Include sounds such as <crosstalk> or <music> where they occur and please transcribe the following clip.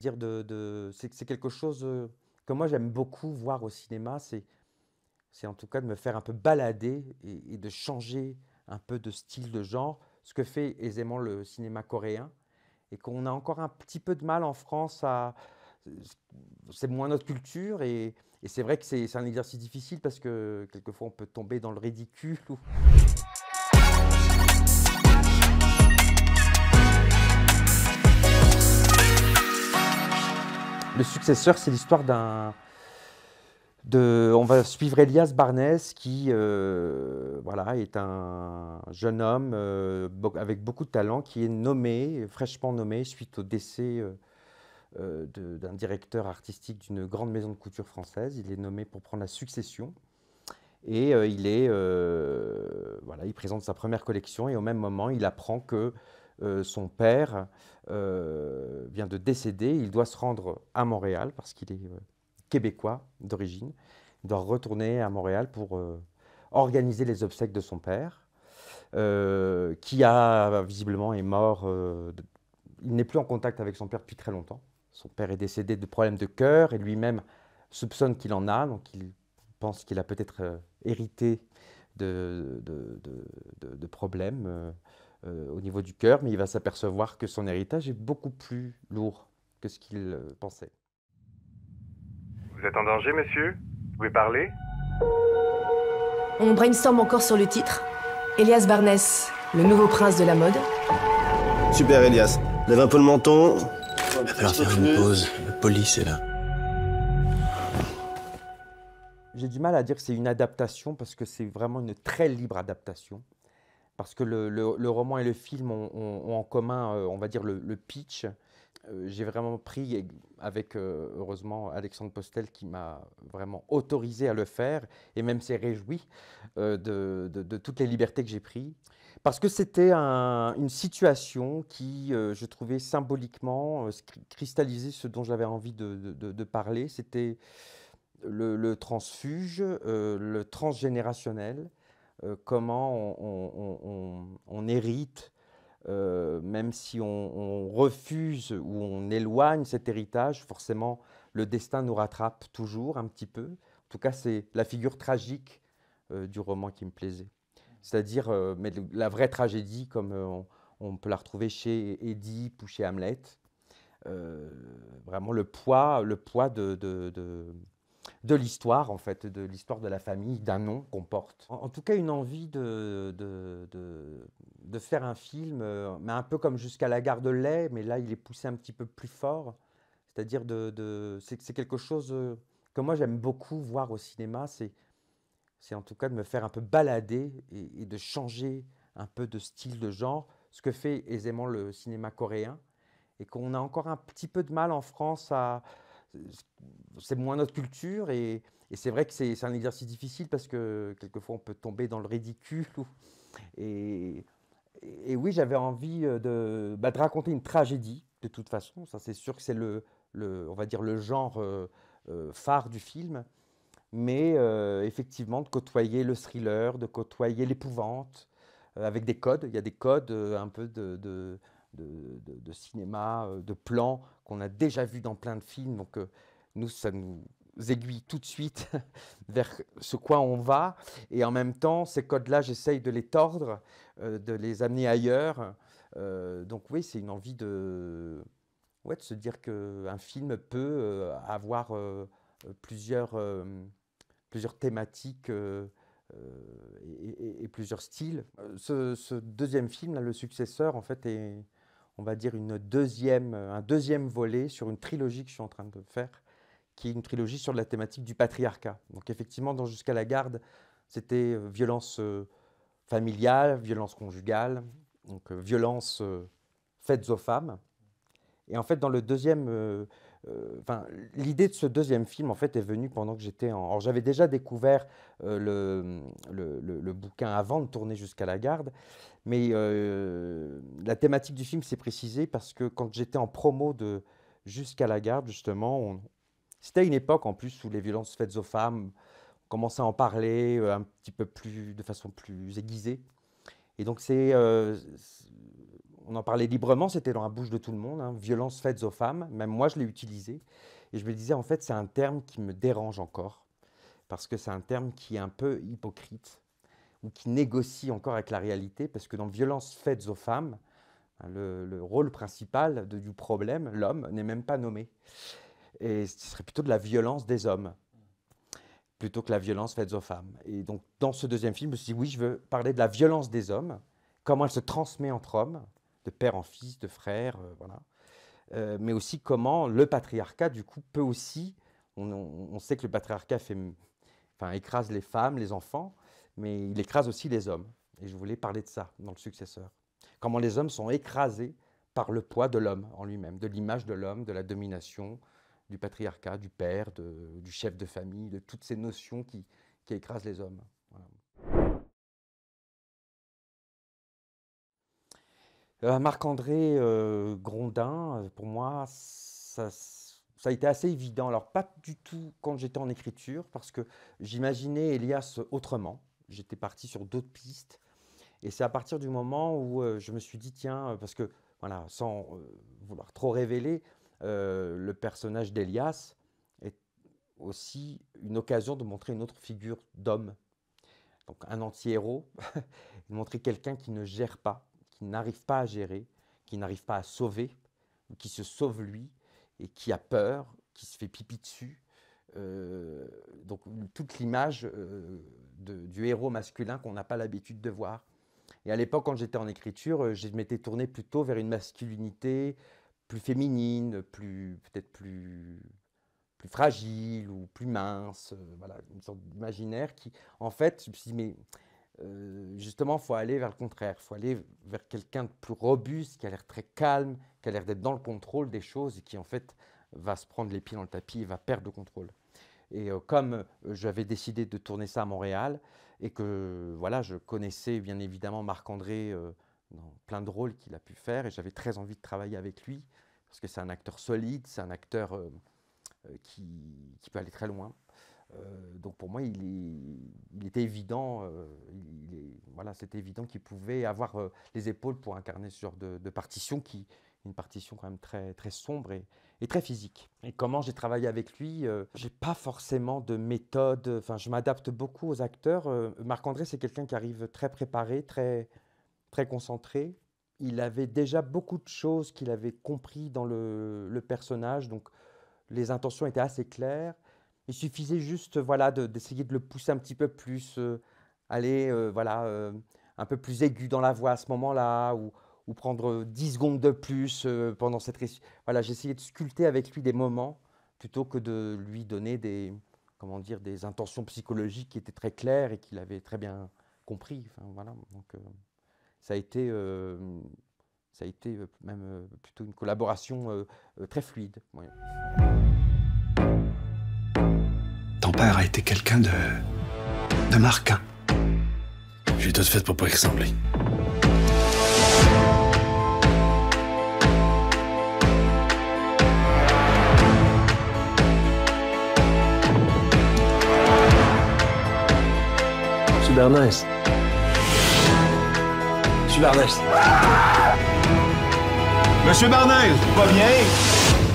dire de, de c'est quelque chose euh, que moi j'aime beaucoup voir au cinéma, c'est c'est en tout cas de me faire un peu balader et, de changer un peu de style, de genre, ce que fait aisément le cinéma coréen, et qu'on a encore un petit peu de mal en France à... C'est moins notre culture, et, et c'est vrai que c'est un exercice difficile parce que quelquefois on peut tomber dans le ridicule. Ou... Le successeur, c'est l'histoire d'un. on va suivre Elias Barnes qui euh, voilà, est un jeune homme euh, avec beaucoup de talent qui est nommé, fraîchement nommé, suite au décès euh, d'un directeur artistique d'une grande maison de couture française. Il est nommé pour prendre la succession et il, est, voilà, il présente sa première collection et au même moment il apprend que euh, son père euh, vient de décéder. Il doit se rendre à Montréal parce qu'il est euh, québécois d'origine. Il doit retourner à Montréal pour organiser les obsèques de son père, qui a visiblement est mort. il n'est plus en contact avec son père depuis très longtemps. Son père est décédé de problèmes de cœur et lui-même soupçonne qu'il en a, donc il pense qu'il a peut-être hérité de, problèmes euh, au niveau du cœur, mais il va s'apercevoir que son héritage est beaucoup plus lourd que ce qu'il euh, pensait. Vous êtes en danger, monsieur Vous pouvez parler On brainstorm encore sur le titre. Elias Barnes, le nouveau prince de la mode. Super, Elias. Lève un peu le menton. Alors va une pause. police est là. J'ai du mal à dire que c'est une adaptation parce que c'est vraiment une très libre adaptation parce que le, roman et le film ont, en commun, euh, on va dire, le, pitch. Euh, j'ai vraiment pris, avec euh, heureusement Alexandre Postel qui m'a vraiment autorisé à le faire, et même s'est réjoui de, toutes les libertés que j'ai prises. Parce que c'était une situation qui, je trouvais symboliquement, cristallisait ce dont j'avais envie de parler. C'était le, transfuge, le transgénérationnel, euh, comment on, hérite, euh, même si on, refuse ou on éloigne cet héritage, forcément le destin nous rattrape toujours un petit peu. En tout cas, c'est la figure tragique euh, du roman qui me plaisait. C'est-à-dire mais la vraie tragédie comme on, peut la retrouver chez Édipe ou chez Hamlet. vraiment le poids, le poids de, de l'histoire, en fait, de l'histoire de la famille, d'un nom qu'on porte. En, tout cas, une envie de, de, de, faire un film, euh, mais un peu comme Jusqu'à la gare de lait, mais là, il est poussé un petit peu plus fort. C'est-à-dire, de, de c'est quelque chose euh, que moi, j'aime beaucoup voir au cinéma. C'est en tout cas de me faire un peu balader et de changer un peu de style, de genre, ce que fait aisément le cinéma coréen. Et qu'on a encore un petit peu de mal en France à, c'est moins notre culture et, c'est vrai que c'est un exercice difficile parce que quelquefois on peut tomber dans le ridicule. et, oui, j'avais envie euh, bah, de, raconter une tragédie de toute façon. Ça, c'est sûr que c'est le, le, on va dire le genre euh, euh, phare du film. Mais effectivement, de côtoyer le thriller, de côtoyer l'épouvante, avec des codes. Il y a des codes un peu de, de de, de, de, cinéma, de plans qu'on a déjà vu dans plein de films. Donc, euh, nous, ça nous aiguille tout de suite <laughs> vers ce quoi on va. Et en même temps, ces codes-là, j'essaye de les tordre, euh, de les amener ailleurs. Euh, donc, oui, c'est une envie de, ouais, de se dire qu'un film peut avoir plusieurs, plusieurs thématiques. Et, plusieurs styles. Ce, ce deuxième film, là, le successeur, en fait, est, on va dire, une deuxième, euh, un deuxième volet sur une trilogie que je suis en train de faire, qui est une trilogie sur la thématique du patriarcat. Donc effectivement, dans Jusqu'à la garde, c'était euh, violence euh, familiale, violence conjugale, donc violence faites aux femmes. Et en fait, dans le deuxième euh, enfin, l'idée de ce deuxième film, en fait, est venue pendant que j'étais en. Alors, j'avais déjà découvert euh, le, le, le, bouquin avant de tourner jusqu'à la garde, mais euh, la thématique du film s'est précisée parce que quand j'étais en promo de jusqu'à la garde, justement, c'était une époque en plus où les violences faites aux femmes commençaient à en parler un petit peu plus, de façon plus aiguisée. Et donc, c'est on en parlait librement, c'était dans la bouche de tout le monde, violence hein, violences faites aux femmes, même moi je l'ai utilisé, et je me disais en fait c'est un terme qui me dérange encore, parce que c'est un terme qui est un peu hypocrite, ou qui négocie encore avec la réalité, parce que dans violence faite aux femmes, hein, le, rôle principal du problème, l'homme, n'est même pas nommé. Et ce serait plutôt de la violence des hommes, plutôt que la violence faite aux femmes. Et donc dans ce deuxième film, je me suis dit oui, je veux parler de la violence des hommes, comment elle se transmet entre hommes, de père en fils, de frère, euh, voilà. Euh, mais aussi comment le patriarcat, du coup, peut aussi. On, sait que le patriarcat fait, enfin, écrase les femmes, les enfants, mais il écrase aussi les hommes. Et je voulais parler de ça dans le successeur. Comment les hommes sont écrasés par le poids de l'homme en lui-même, de l'image de l'homme, de la domination, du patriarcat, du père, du chef de famille, de toutes ces notions qui, qui écrasent les hommes. Euh, Marc-André euh, Grondin, euh, pour moi, ça, a été assez évident. Alors, pas du tout quand j'étais en écriture, parce que j'imaginais Elias autrement. J'étais parti sur d'autres pistes. Et c'est à partir du moment où je me suis dit, tiens, parce que, voilà, sans vouloir trop révéler, le personnage d'Elias est aussi une occasion de montrer une autre figure d'homme. Donc, un anti-héros, <laughs> de montrer quelqu'un qui ne gère pas, qui n'arrive pas à gérer, qui n'arrive pas à sauver, qui se sauve lui, et qui a peur, qui se fait pipi dessus. Euh, donc toute l'image euh, du héros masculin qu'on n'a pas l'habitude de voir. Et à l'époque, quand j'étais en écriture, euh, je m'étais tourné plutôt vers une masculinité plus féminine, plus peut-être plus fragile ou plus mince, voilà, une sorte d'imaginaire qui, en fait, je me mais euh, justement, il faut aller vers le contraire. Il faut aller vers quelqu'un de plus robuste, qui a l'air très calme, qui a l'air d'être dans le contrôle des choses et qui, en fait, va se prendre les pieds dans le tapis et va perdre le contrôle. Et euh, comme euh, j'avais décidé de tourner ça à Montréal et que, voilà, je connaissais bien évidemment Marc-André dans plein de rôles qu'il a pu faire et j'avais très envie de travailler avec lui parce que c'est un acteur solide, c'est un acteur qui, peut aller très loin. Euh, donc pour moi, il, était évident, euh, voilà, c'était évident qu'il pouvait avoir euh, les épaules pour incarner ce genre de, partition qui une partition quand même très, très sombre et, très physique. Et comment j'ai travaillé avec lui, j'ai pas forcément de méthode, enfin je m'adapte beaucoup aux acteurs. Marc-André, c'est quelqu'un qui arrive très préparé, très, très concentré. Il avait déjà beaucoup de choses qu'il avait compris dans le personnage, donc les intentions étaient assez claires il suffisait juste voilà, d'essayer de, le pousser un petit peu plus, euh, aller euh, voilà, euh, un peu plus aigu dans la voix à ce moment-là, ou, prendre 10 secondes de plus pendant cette Voilà, j'essayais de sculpter avec lui des moments plutôt que de lui donner des, comment dire, des intentions psychologiques qui étaient très claires et qu'il avait très bien compris. voilà. Donc, ça a été ça a été même plutôt une collaboration très fluide père a été quelqu'un de. de marquant. J'ai tout fait pour pas y ressembler. Bernays. Monsieur Barnes. Monsieur Barnes, pas bien?